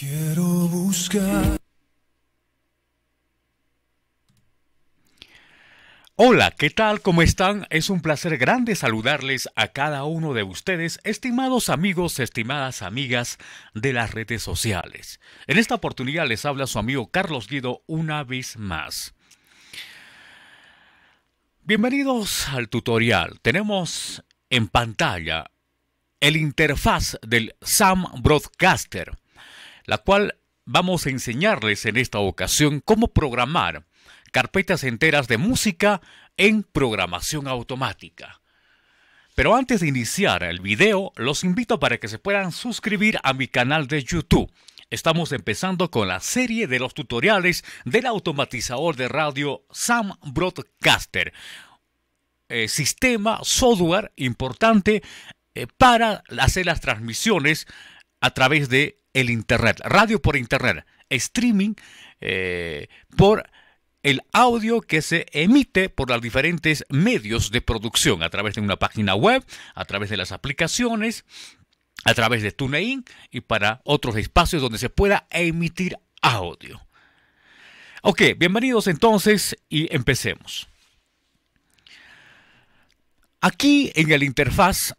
Quiero buscar. Hola, ¿qué tal? ¿Cómo están? Es un placer grande saludarles a cada uno de ustedes, estimados amigos, estimadas amigas de las redes sociales. En esta oportunidad les habla su amigo Carlos Guido una vez más. Bienvenidos al tutorial. Tenemos en pantalla el interfaz del SAM Broadcaster la cual vamos a enseñarles en esta ocasión cómo programar carpetas enteras de música en programación automática. Pero antes de iniciar el video, los invito para que se puedan suscribir a mi canal de YouTube. Estamos empezando con la serie de los tutoriales del automatizador de radio Sam Broadcaster. Eh, sistema, software importante eh, para hacer las transmisiones a través de el Internet, radio por Internet, streaming eh, por el audio que se emite por los diferentes medios de producción, a través de una página web, a través de las aplicaciones, a través de TuneIn y para otros espacios donde se pueda emitir audio. Ok, bienvenidos entonces y empecemos. Aquí en el interfaz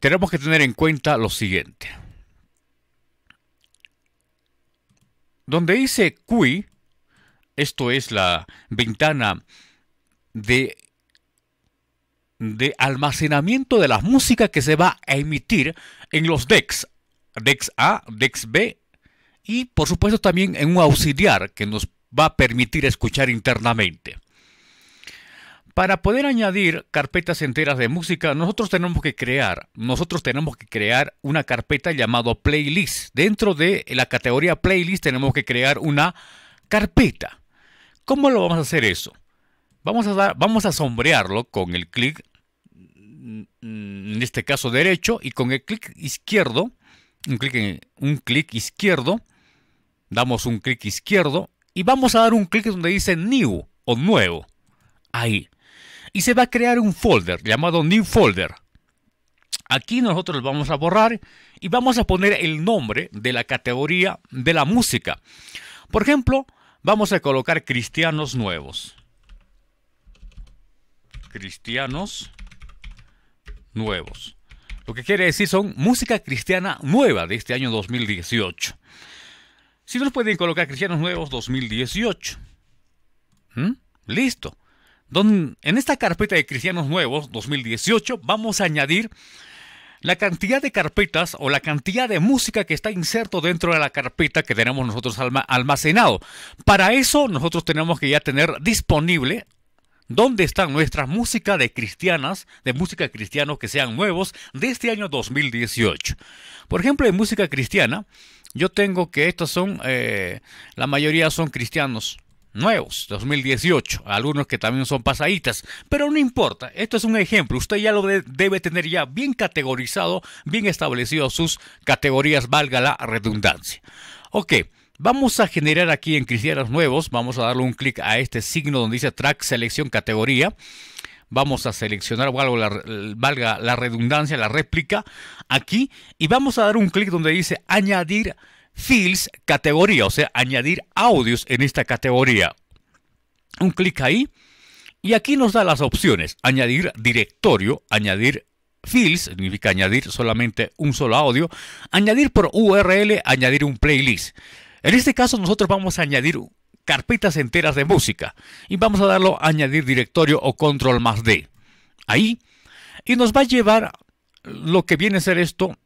tenemos que tener en cuenta lo siguiente. Donde dice CUI, esto es la ventana de, de almacenamiento de la música que se va a emitir en los decks, DEX A, DEX B y por supuesto también en un auxiliar que nos va a permitir escuchar internamente. Para poder añadir carpetas enteras de música, nosotros tenemos que crear, nosotros tenemos que crear una carpeta llamado playlist. Dentro de la categoría playlist tenemos que crear una carpeta. ¿Cómo lo vamos a hacer eso? Vamos a dar, vamos a sombrearlo con el clic en este caso derecho y con el clic izquierdo, un clic un clic izquierdo, damos un clic izquierdo y vamos a dar un clic donde dice new o nuevo. Ahí y se va a crear un folder llamado New Folder. Aquí nosotros vamos a borrar y vamos a poner el nombre de la categoría de la música. Por ejemplo, vamos a colocar cristianos nuevos. Cristianos nuevos. Lo que quiere decir son música cristiana nueva de este año 2018. Si nos pueden colocar cristianos nuevos 2018. ¿Mm? Listo en esta carpeta de Cristianos Nuevos 2018 vamos a añadir la cantidad de carpetas o la cantidad de música que está inserto dentro de la carpeta que tenemos nosotros almacenado. Para eso nosotros tenemos que ya tener disponible dónde están nuestras música de cristianas, de música cristianos que sean nuevos de este año 2018. Por ejemplo, en música cristiana, yo tengo que estas son, eh, la mayoría son cristianos nuevos, 2018, algunos que también son pasaditas, pero no importa, esto es un ejemplo, usted ya lo debe tener ya bien categorizado, bien establecido sus categorías, valga la redundancia. Ok, Vamos a generar aquí en Cristianos Nuevos, vamos a darle un clic a este signo donde dice Track Selección Categoría. Vamos a seleccionar, valga la redundancia, la réplica aquí. Y vamos a dar un clic donde dice Añadir Fields categoría, o sea, añadir audios en esta categoría. Un clic ahí y aquí nos da las opciones, añadir directorio, añadir fields, significa añadir solamente un solo audio, añadir por URL, añadir un playlist. En este caso nosotros vamos a añadir carpetas enteras de música y vamos a darlo a añadir directorio o control más D. Ahí. Y nos va a llevar lo que viene a ser esto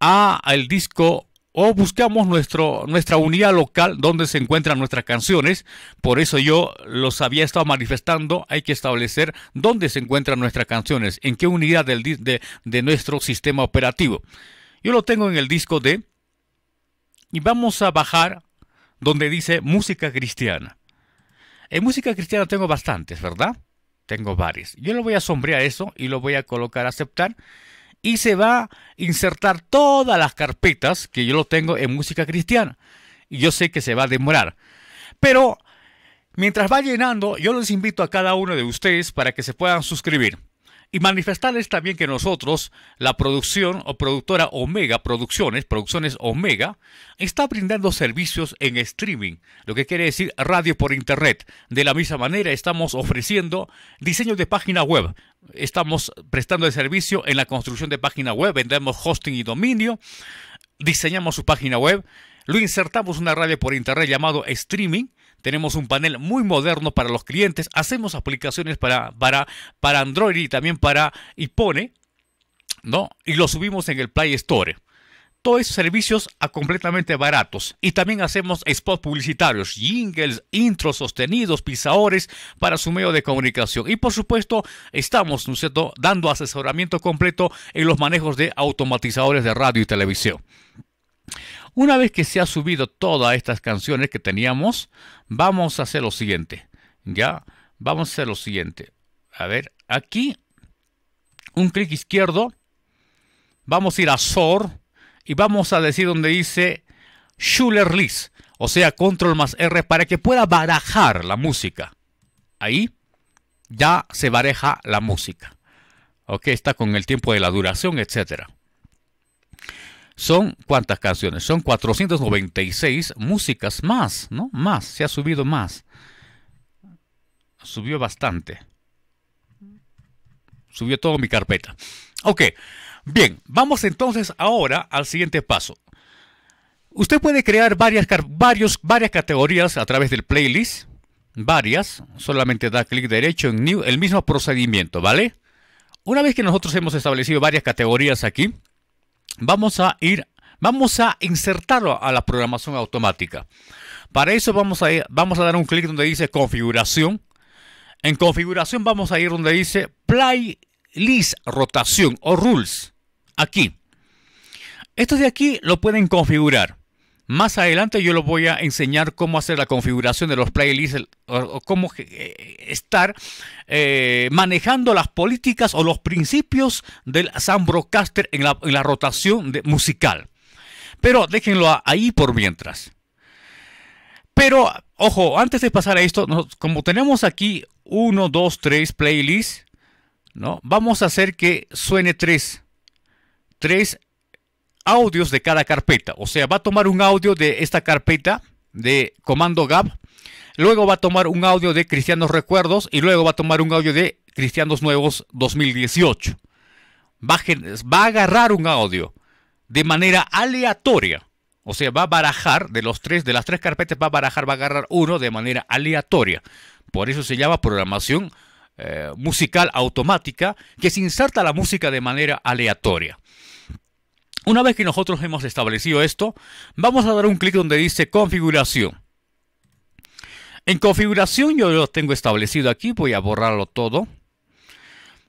a el disco o buscamos nuestro, nuestra unidad local donde se encuentran nuestras canciones. Por eso yo los había estado manifestando, hay que establecer dónde se encuentran nuestras canciones, en qué unidad del, de, nuestro sistema operativo. Yo lo tengo en el disco D y vamos a bajar donde dice música cristiana. En música cristiana tengo bastantes, ¿verdad? Tengo varias. Yo lo voy a sombrear eso y lo voy a colocar aceptar y se va a insertar todas las carpetas que yo lo tengo en música cristiana. Y yo sé que se va a demorar. Pero mientras va llenando, yo los invito a cada uno de ustedes para que se puedan suscribir y manifestarles también que nosotros, la producción o productora Omega Producciones, Producciones Omega, está brindando servicios en streaming, lo que quiere decir radio por internet. De la misma manera, estamos ofreciendo diseño de página web. Estamos prestando el servicio en la construcción de página web, vendemos hosting y dominio, diseñamos su página web, lo insertamos en una radio por internet llamado streaming tenemos un panel muy moderno para los clientes. Hacemos aplicaciones para, para, para Android y también para iPhone, ¿no? Y lo subimos en el Play Store. Todos esos servicios a completamente baratos. Y también hacemos spots publicitarios, jingles, intros sostenidos, pisadores para su medio de comunicación. Y por supuesto, estamos ¿no cierto? dando asesoramiento completo en los manejos de automatizadores de radio y televisión. Una vez que se ha subido todas estas canciones que teníamos, vamos a hacer lo siguiente. Ya, vamos a hacer lo siguiente. A ver, aquí, un clic izquierdo, vamos a ir a SOR y vamos a decir donde dice Schuler List, o sea, control más R para que pueda barajar la música. Ahí ya se baraja la música. Ok, está con el tiempo de la duración, etcétera son cuántas canciones? Son 496 músicas más, ¿no? Más, se ha subido más. Subió bastante. Subió todo mi carpeta. Ok, bien, vamos entonces ahora al siguiente paso. Usted puede crear varias, varias categorías a través del playlist. Varias, solamente da clic derecho en New, el mismo procedimiento, ¿vale? Una vez que nosotros hemos establecido varias categorías aquí, vamos a ir, vamos a insertarlo a la programación automática. Para eso vamos a, vamos a dar un clic donde dice configuración. En configuración vamos a ir donde dice playlist rotación o rules. Aquí. Esto de aquí lo pueden configurar. Más adelante yo les voy a enseñar cómo hacer la configuración de los playlists o, cómo eh, estar eh, manejando las políticas o los principios del Sam en la, en la rotación musical. Pero déjenlo ahí por mientras. Pero, ojo, antes de pasar a esto, como tenemos aquí 1, 2, 3 playlists, ¿no? vamos a hacer que suene 3. 3 audios de cada carpeta. O sea, va a tomar un audio de esta carpeta de comando gap, luego va a tomar un audio de Cristianos Recuerdos y luego va a tomar un audio de Cristianos Nuevos 2018. Va a, va a agarrar un audio de manera aleatoria. O sea, va a barajar de los tres, de las tres carpetas, va a barajar, va a agarrar uno de manera aleatoria. Por eso se llama programación eh, musical automática, que se inserta la música de manera aleatoria. Una vez que nosotros hemos establecido esto, vamos a dar un clic donde dice configuración. En configuración yo lo tengo establecido aquí, voy a borrarlo todo.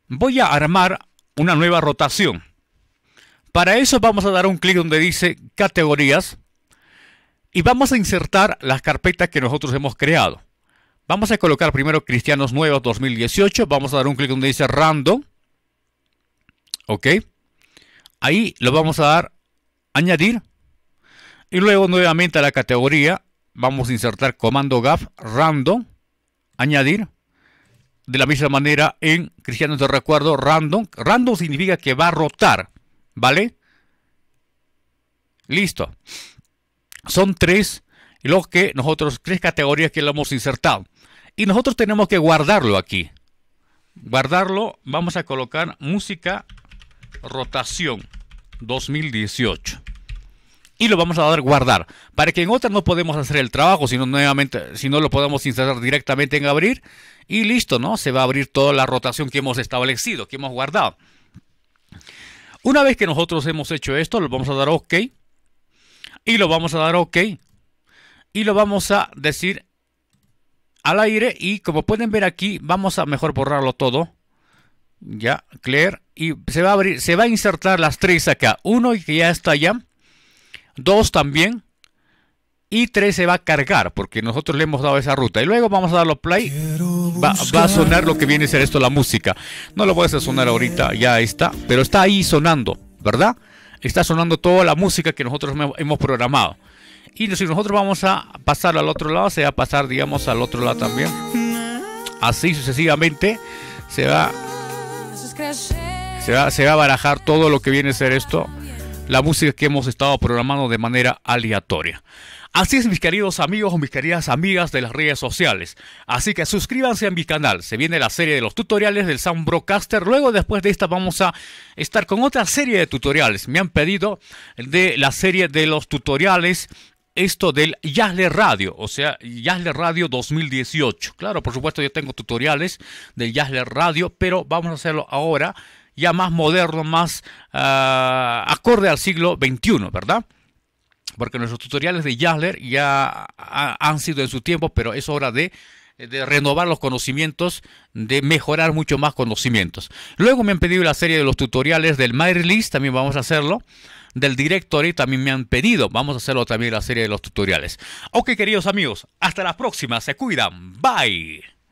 Voy a armar una nueva rotación. Para eso vamos a dar un clic donde dice categorías y vamos a insertar las carpetas que nosotros hemos creado. Vamos a colocar primero Cristianos Nuevos 2018, vamos a dar un clic donde dice Random. Ok. Ahí lo vamos a dar añadir y luego nuevamente a la categoría vamos a insertar comando gaf random añadir de la misma manera en cristianos de recuerdo random random significa que va a rotar vale listo son tres los que nosotros tres categorías que lo hemos insertado y nosotros tenemos que guardarlo aquí guardarlo vamos a colocar música rotación 2018. Y lo vamos a dar guardar, para que en otra no podemos hacer el trabajo, sino nuevamente, si no lo podemos instalar directamente en abrir y listo, ¿no? Se va a abrir toda la rotación que hemos establecido, que hemos guardado. Una vez que nosotros hemos hecho esto, lo vamos a dar OK. Y lo vamos a dar OK. Y lo vamos a decir al aire. Y como pueden ver aquí, vamos a mejor borrarlo todo. Ya, clear. Y se va a abrir, se va a insertar las tres acá. Uno que ya está allá. Dos también. Y tres se va a cargar porque nosotros le hemos dado esa ruta. Y luego vamos a darlo play. Va, va a sonar lo que viene a ser esto, la música. No lo voy a hacer sonar ahorita, ya está. Pero está ahí sonando, ¿verdad? Está sonando toda la música que nosotros hemos programado. Y si nosotros vamos a pasar al otro lado, se va a pasar, digamos, al otro lado también. Así sucesivamente se va se va, a barajar todo lo que viene a ser esto, la música que hemos estado programando de manera aleatoria. Así es, mis queridos amigos o mis queridas amigas de las redes sociales. Así que suscríbanse a mi canal. Se viene la serie de los tutoriales del Sound Broadcaster. Luego, después de esta, vamos a estar con otra serie de tutoriales. Me han pedido de la serie de los tutoriales esto del YASLER Radio, o sea, YASLER Radio 2018. Claro, por supuesto yo tengo tutoriales del YASLER Radio, pero vamos a hacerlo ahora ya más moderno, más ah, acorde al siglo XXI, ¿verdad? Porque nuestros tutoriales de YASLER ya han sido en su tiempo, pero es hora de renovar los conocimientos, de mejorar mucho más conocimientos. Luego me han pedido la serie de los tutoriales del MyRelease, también vamos a hacerlo del director y también me han pedido. Vamos a hacerlo también en la serie de los tutoriales. Ok, queridos amigos, hasta la próxima. Se cuidan. Bye.